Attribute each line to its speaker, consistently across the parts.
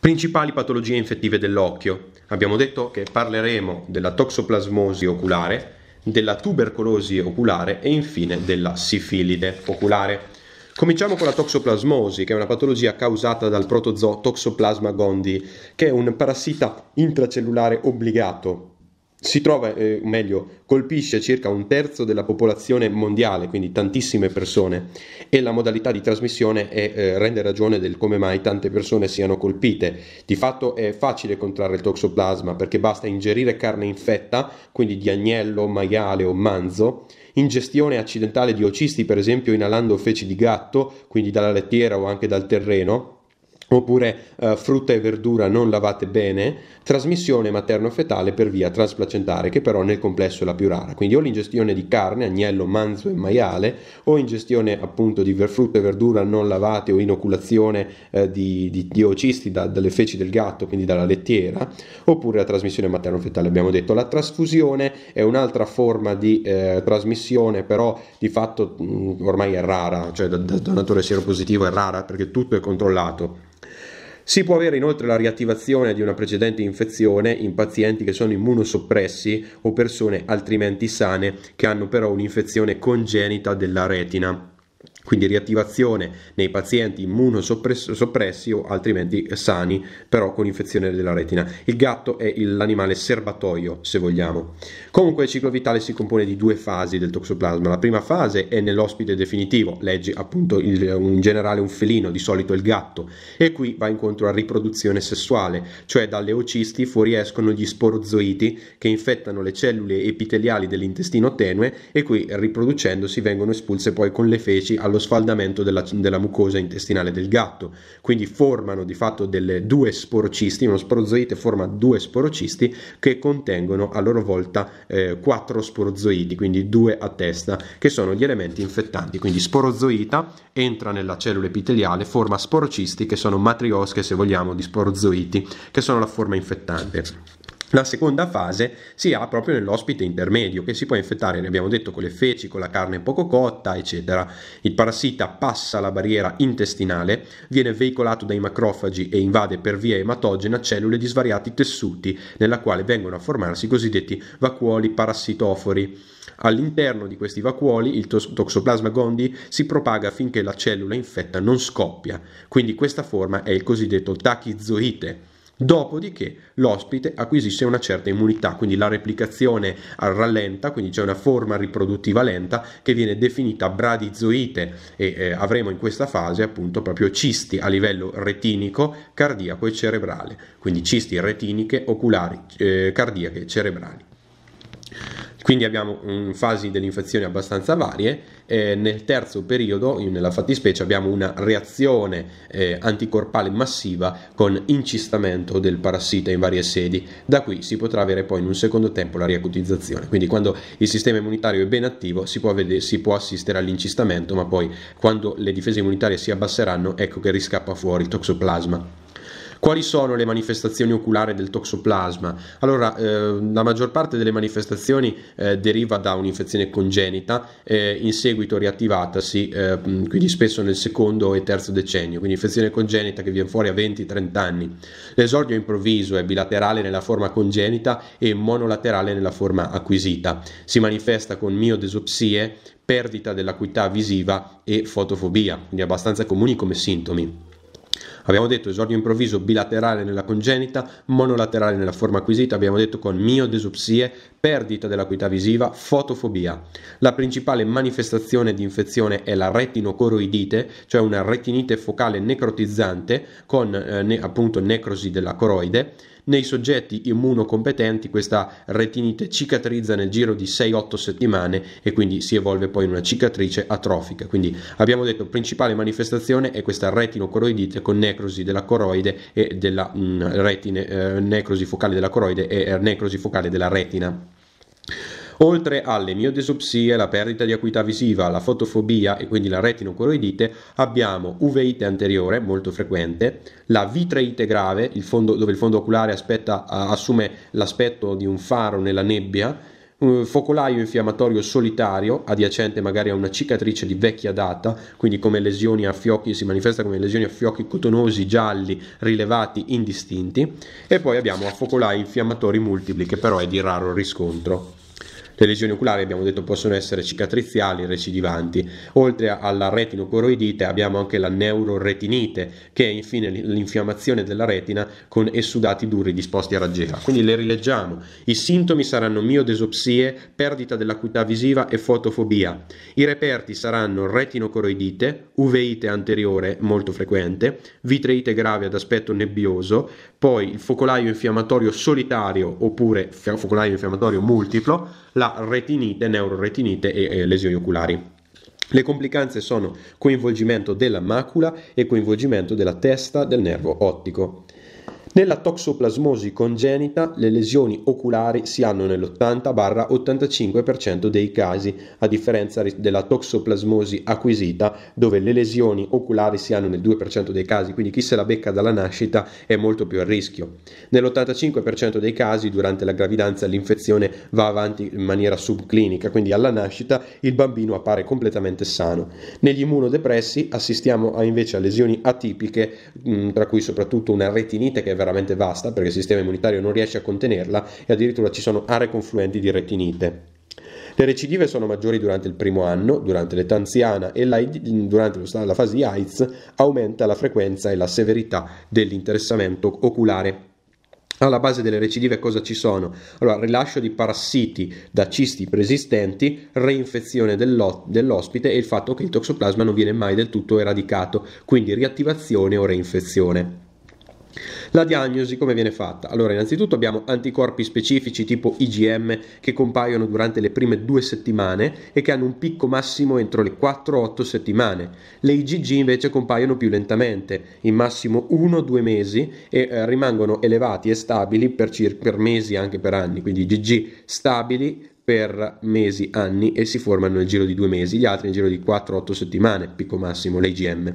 Speaker 1: Principali patologie infettive dell'occhio. Abbiamo detto che parleremo della toxoplasmosi oculare, della tubercolosi oculare e infine della sifilide oculare. Cominciamo con la toxoplasmosi, che è una patologia causata dal protozoo Toxoplasma gondii, che è un parassita intracellulare obbligato si trova, eh, meglio, colpisce circa un terzo della popolazione mondiale, quindi tantissime persone, e la modalità di trasmissione è, eh, rende ragione del come mai tante persone siano colpite. Di fatto è facile contrarre il toxoplasma perché basta ingerire carne infetta, quindi di agnello, maiale o manzo, ingestione accidentale di ocisti, per esempio inalando feci di gatto, quindi dalla lettiera o anche dal terreno, oppure eh, frutta e verdura non lavate bene, trasmissione materno-fetale per via trasplacentare, che però nel complesso è la più rara. Quindi o l'ingestione di carne, agnello, manzo e maiale, o ingestione appunto di frutta e verdura non lavate o inoculazione eh, di, di, di oocisti da, dalle feci del gatto, quindi dalla lettiera, oppure la trasmissione materno-fetale, abbiamo detto. La trasfusione è un'altra forma di eh, trasmissione, però di fatto mh, mm, ormai è rara, cioè da, da donatore seropositivo è rara perché tutto è controllato si può avere inoltre la riattivazione di una precedente infezione in pazienti che sono immunosoppressi o persone altrimenti sane che hanno però un'infezione congenita della retina quindi riattivazione nei pazienti immunosoppressi o altrimenti sani, però con infezione della retina. Il gatto è l'animale serbatoio, se vogliamo. Comunque il ciclo vitale si compone di due fasi del toxoplasma. La prima fase è nell'ospite definitivo, leggi appunto il, in generale un felino, di solito il gatto, e qui va incontro a riproduzione sessuale, cioè dalle ocisti fuoriescono gli sporozoiti che infettano le cellule epiteliali dell'intestino tenue e qui riproducendosi vengono espulse poi con le feci allo sfaldamento della, della, mucosa intestinale del gatto, quindi formano di fatto delle due sporocisti, uno sporozoite forma due sporocisti che contengono a loro volta eh, quattro sporozoidi, quindi due a testa, che sono gli elementi infettanti, quindi sporozoita entra nella cellula epiteliale, forma sporocisti che sono matriosche se vogliamo di sporozoiti, che sono la forma infettante. La seconda fase si ha proprio nell'ospite intermedio che si può infettare, ne abbiamo detto, con le feci, con la carne poco cotta, eccetera. Il parassita passa la barriera intestinale, viene veicolato dai macrofagi e invade per via ematogena cellule di svariati tessuti, nella quale vengono a formarsi i cosiddetti vacuoli parassitofori. All'interno di questi vacuoli il toxoplasma gondii si propaga finché la cellula infetta non scoppia, quindi questa forma è il cosiddetto tachizoite. Dopodiché l'ospite acquisisce una certa immunità, quindi la replicazione rallenta, quindi c'è una forma riproduttiva lenta che viene definita bradizoite e eh, avremo in questa fase appunto proprio cisti a livello retinico, cardiaco e cerebrale, quindi cisti retiniche, oculari, eh, cardiache e cerebrali. Quindi abbiamo fasi dell'infezione abbastanza varie, eh, nel terzo periodo, nella fattispecie, abbiamo una reazione eh, anticorpale massiva con incistamento del parassita in varie sedi, da qui si potrà avere poi in un secondo tempo la riacutizzazione, quindi quando il sistema immunitario è ben attivo si può, vedere, si può assistere all'incistamento, ma poi quando le difese immunitarie si abbasseranno ecco che riscappa fuori il toxoplasma. Quali sono le manifestazioni oculari del toxoplasma? Allora, eh, la maggior parte delle manifestazioni eh, deriva da un'infezione congenita, eh, in seguito riattivatasi, eh, quindi spesso nel secondo e terzo decennio, quindi infezione congenita che viene fuori a 20-30 anni. L'esordio improvviso è bilaterale nella forma congenita e monolaterale nella forma acquisita. Si manifesta con miodesopsie, perdita dell'acuità visiva e fotofobia, quindi abbastanza comuni come sintomi. Abbiamo detto esordio improvviso bilaterale nella congenita, monolaterale nella forma acquisita, abbiamo detto con miodesopsie, perdita dell'acuità visiva, fotofobia. La principale manifestazione di infezione è la retinocoroidite, cioè una retinite focale necrotizzante con eh, ne, appunto necrosi della coroide nei soggetti immunocompetenti questa retinite cicatrizza nel giro di 6-8 settimane e quindi si evolve poi in una cicatrice atrofica. Quindi abbiamo detto principale manifestazione è questa retinocoroidite con necrosi della coroide e della mh, mm, retine, eh, necrosi focale della coroide e eh, necrosi focale della retina. Oltre alle miodesopsie, la perdita di acuità visiva, la fotofobia e quindi la retinocoroidite, abbiamo uveite anteriore, molto frequente, la vitreite grave, il fondo, dove il fondo oculare aspetta, assume l'aspetto di un faro nella nebbia, un focolaio infiammatorio solitario, adiacente magari a una cicatrice di vecchia data, quindi come lesioni a fiocchi, si manifesta come lesioni a fiocchi cotonosi, gialli, rilevati, indistinti, e poi abbiamo focolai infiammatori multipli, che però è di raro riscontro. Le lesioni oculari abbiamo detto possono essere cicatriziali, recidivanti. Oltre alla retinocoroidite abbiamo anche la neuroretinite che è infine l'infiammazione della retina con essudati duri disposti a raggiera. Quindi le rileggiamo. I sintomi saranno miodesopsie, perdita dell'acuità visiva e fotofobia. I reperti saranno retinocoroidite, uveite anteriore molto frequente, vitreite grave ad aspetto nebbioso, poi il focolaio infiammatorio solitario oppure focolaio infiammatorio multiplo, la retinite, neuroretinite e lesioni oculari. Le complicanze sono coinvolgimento della macula e coinvolgimento della testa del nervo ottico. Nella toxoplasmosi congenita le lesioni oculari si hanno nell'80-85% dei casi, a differenza della toxoplasmosi acquisita dove le lesioni oculari si hanno nel 2% dei casi, quindi chi se la becca dalla nascita è molto più a rischio. Nell'85% dei casi durante la gravidanza l'infezione va avanti in maniera subclinica, quindi alla nascita il bambino appare completamente sano. Negli immunodepressi assistiamo invece a lesioni atipiche, tra cui soprattutto una retinite che è veramente vasta perché il sistema immunitario non riesce a contenerla e addirittura ci sono aree confluenti di retinite. Le recidive sono maggiori durante il primo anno, durante l'età anziana e la, durante la fase di AIDS aumenta la frequenza e la severità dell'interessamento oculare. Alla base delle recidive cosa ci sono? Allora, rilascio di parassiti da cisti preesistenti, reinfezione dell'ospite e il fatto che il toxoplasma non viene mai del tutto eradicato, quindi riattivazione o reinfezione. La diagnosi come viene fatta? Allora, innanzitutto abbiamo anticorpi specifici tipo IgM che compaiono durante le prime due settimane e che hanno un picco massimo entro le 4-8 settimane. Le IgG invece compaiono più lentamente, in massimo 1-2 mesi e eh, rimangono elevati e stabili per, circa, per mesi, anche per anni, quindi IgG stabili per mesi, anni e si formano nel giro di due mesi, gli altri nel giro di 4-8 settimane, picco massimo, le IgM.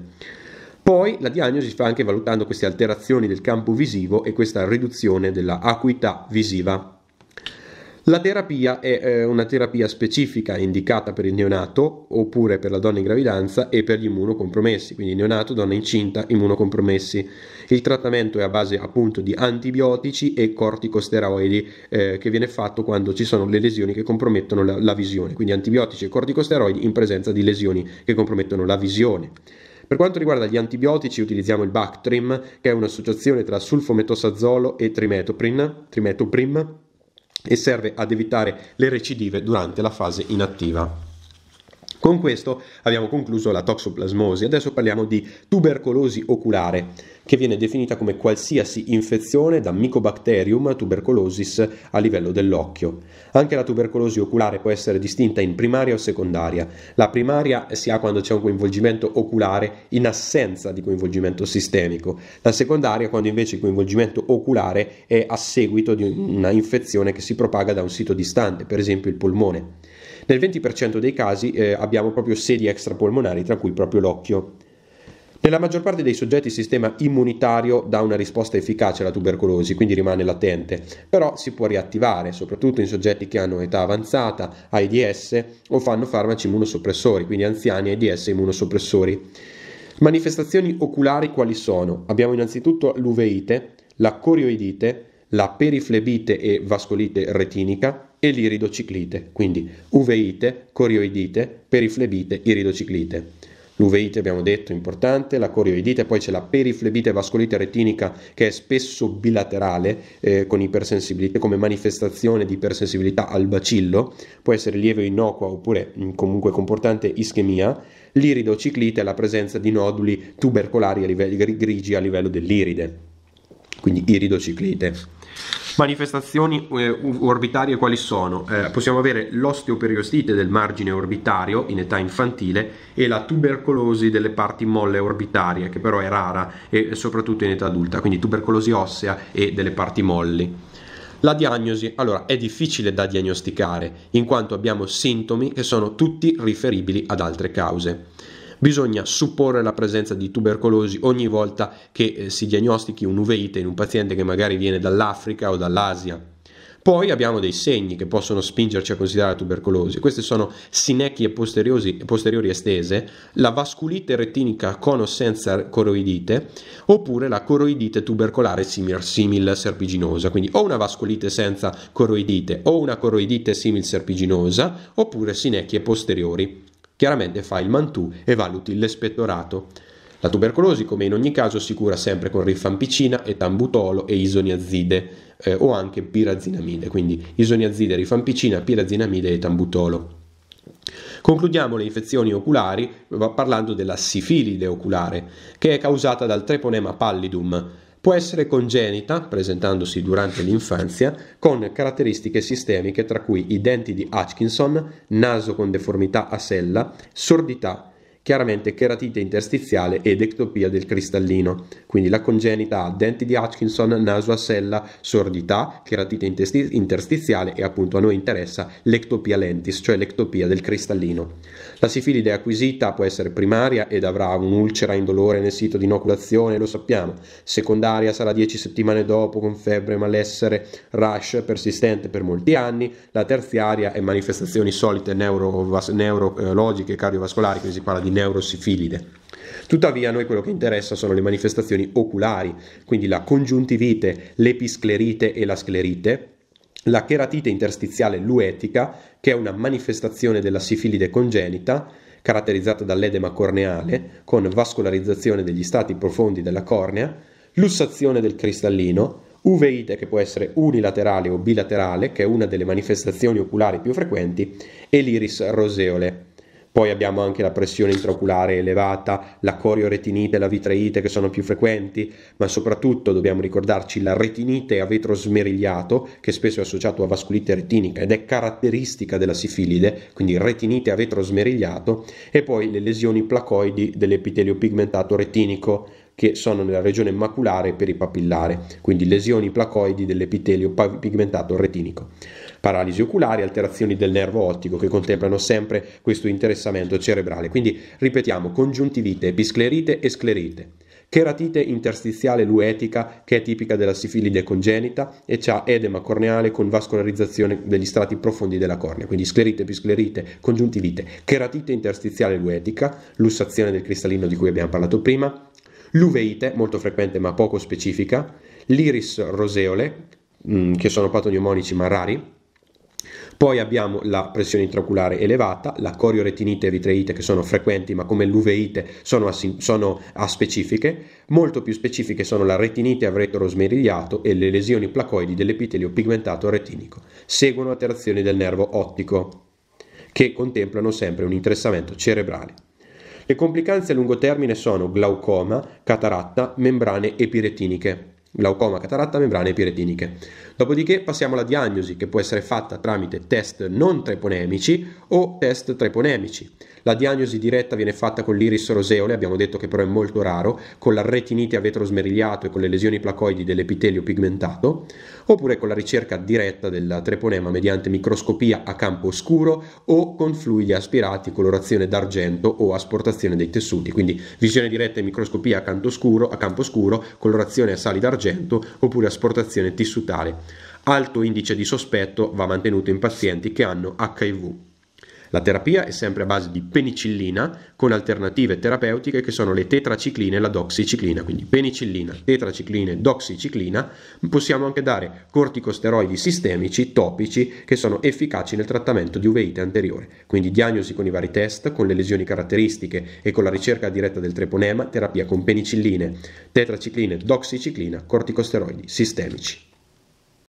Speaker 1: Poi la diagnosi si fa anche valutando queste alterazioni del campo visivo e questa riduzione della acuità visiva. La terapia è eh, una terapia specifica indicata per il neonato oppure per la donna in gravidanza e per gli immunocompromessi, quindi neonato, donna incinta, immunocompromessi. Il trattamento è a base appunto di antibiotici e corticosteroidi eh, che viene fatto quando ci sono le lesioni che compromettono la, la visione, quindi antibiotici e corticosteroidi in presenza di lesioni che compromettono la visione. Per quanto riguarda gli antibiotici utilizziamo il Bactrim, che è un'associazione tra sulfometossazolo e trimetoprim, trimetoprim e serve ad evitare le recidive durante la fase inattiva. Con questo abbiamo concluso la toxoplasmosi, adesso parliamo di tubercolosi oculare, che viene definita come qualsiasi infezione da Mycobacterium tubercolosis a livello dell'occhio. Anche la tubercolosi oculare può essere distinta in primaria o secondaria. La primaria si ha quando c'è un coinvolgimento oculare in assenza di coinvolgimento sistemico, la secondaria quando invece il coinvolgimento oculare è a seguito di una infezione che si propaga da un sito distante, per esempio il polmone. Nel 20% dei casi eh, abbiamo proprio sedi extrapolmonari, tra cui proprio l'occhio. Nella maggior parte dei soggetti il sistema immunitario dà una risposta efficace alla tubercolosi, quindi rimane latente, però si può riattivare, soprattutto in soggetti che hanno età avanzata, AIDS o fanno farmaci immunosoppressori, quindi anziani AIDS immunosoppressori. Manifestazioni oculari quali sono? Abbiamo innanzitutto l'uveite, la corioidite, la periflebite e vascolite retinica e l'iridociclite, quindi uveite, corioidite, periflebite, iridociclite. L'uveite abbiamo detto importante, la corioidite, poi c'è la periflebite vascolite retinica che è spesso bilaterale eh, con ipersensibilità come manifestazione di ipersensibilità al bacillo, può essere lieve o innocua oppure mm, comunque comportante ischemia. L'iridociclite è la presenza di noduli tubercolari a livelli grigi a livello dell'iride quindi iridociclite. Manifestazioni eh, orbitarie quali sono? Eh, possiamo avere l'osteoperiostite del margine orbitario in età infantile e la tubercolosi delle parti molle orbitarie, che però è rara e soprattutto in età adulta, quindi tubercolosi ossea e delle parti molli. La diagnosi, allora, è difficile da diagnosticare, in quanto abbiamo sintomi che sono tutti riferibili ad altre cause bisogna supporre la presenza di tubercolosi ogni volta che eh, si diagnostichi un'uveite in un paziente che magari viene dall'Africa o dall'Asia. Poi abbiamo dei segni che possono spingerci a considerare la tubercolosi. Queste sono sinecchie posteriori estese, la vasculite retinica con o senza coroidite, oppure la coroidite tubercolare simil, simil serpiginosa. Quindi o una vasculite senza coroidite o una coroidite simil serpiginosa, oppure sinecchie posteriori Chiaramente fa il mantù e valuti l'espettorato. La tubercolosi, come in ogni caso, si cura sempre con rifampicina, etambutolo e isoniazide eh, o anche pirazinamide, quindi isoniazide, rifampicina, pirazinamide e etambutolo. Concludiamo le infezioni oculari parlando della sifilide oculare, che è causata dal treponema pallidum, può essere congenita, presentandosi durante l'infanzia, con caratteristiche sistemiche tra cui i denti di Hutchinson, naso con deformità a sella, sordità, chiaramente cheratite interstiziale ed ectopia del cristallino. Quindi la congenita ha denti di Hutchinson, naso a sella, sordità, cheratite interstiziale e appunto a noi interessa l'ectopia lentis, cioè l'ectopia del cristallino. La sifilide acquisita può essere primaria ed avrà un'ulcera indolore nel sito di inoculazione, lo sappiamo. Secondaria sarà 10 settimane dopo con febbre, malessere, rash persistente per molti anni. La terziaria è manifestazioni solite neurologiche, eh, e cardiovascolari, quindi si parla di neurosifilide. Tuttavia a noi quello che interessa sono le manifestazioni oculari, quindi la congiuntivite, l'episclerite e la sclerite, la cheratite interstiziale luetica, che è una manifestazione della sifilide congenita, caratterizzata dall'edema corneale, con vascolarizzazione degli stati profondi della cornea, lussazione del cristallino, uveite che può essere unilaterale o bilaterale, che è una delle manifestazioni oculari più frequenti, e l'iris roseole. Poi abbiamo anche la pressione intraoculare elevata, la corioretinite e la vitreite che sono più frequenti, ma soprattutto dobbiamo ricordarci la retinite a vetro smerigliato, che spesso è associato a vasculite retinica ed è caratteristica della sifilide, quindi retinite a vetro smerigliato, e poi le lesioni placoidi dell'epitelio pigmentato retinico, che sono nella regione maculare e peripapillare, quindi lesioni placoidi dell'epitelio pigmentato retinico paralisi oculari, alterazioni del nervo ottico che contemplano sempre questo interessamento cerebrale. Quindi ripetiamo, congiuntivite, episclerite e sclerite cheratite interstiziale luetica che è tipica della sifilide congenita e ha edema corneale con vascolarizzazione degli strati profondi della cornea, quindi sclerite, episclerite, congiuntivite, cheratite interstiziale luetica, lussazione del cristallino di cui abbiamo parlato prima, luveite, molto frequente ma poco specifica, l'iris roseole, mm, che sono patognomonici ma rari, poi abbiamo la pressione intraoculare elevata, la corioretinite e vitreite che sono frequenti ma come l'uveite sono, asim- sono aspecifiche, molto più specifiche sono la retinite a smerigliato e le lesioni placoidi dell'epitelio pigmentato retinico. Seguono alterazioni del nervo ottico che contemplano sempre un interessamento cerebrale. Le complicanze a lungo termine sono glaucoma, cataratta, membrane epiretiniche glaucoma, cataratta, membrane epiretiniche. Dopodiché passiamo alla diagnosi che può essere fatta tramite test non treponemici o test treponemici. La diagnosi diretta viene fatta con l'iris roseole, abbiamo detto che però è molto raro, con la retinite a vetro smerigliato e con le lesioni placoidi dell'epitelio pigmentato, oppure con la ricerca diretta del treponema mediante microscopia a campo oscuro o con fluidi aspirati, colorazione d'argento o asportazione dei tessuti, quindi visione diretta e microscopia a, oscuro, a campo oscuro, colorazione a sali d'argento oppure asportazione tissutale. Alto indice di sospetto va mantenuto in pazienti che hanno HIV. La terapia è sempre a base di penicillina con alternative terapeutiche che sono le tetracicline e la doxiciclina, quindi penicillina, tetracicline, doxiciclina. Possiamo anche dare corticosteroidi sistemici, topici, che sono efficaci nel trattamento di uveite anteriore. Quindi diagnosi con i vari test, con le lesioni caratteristiche e con la ricerca diretta del treponema, terapia con penicilline, tetracicline, doxiciclina, corticosteroidi sistemici.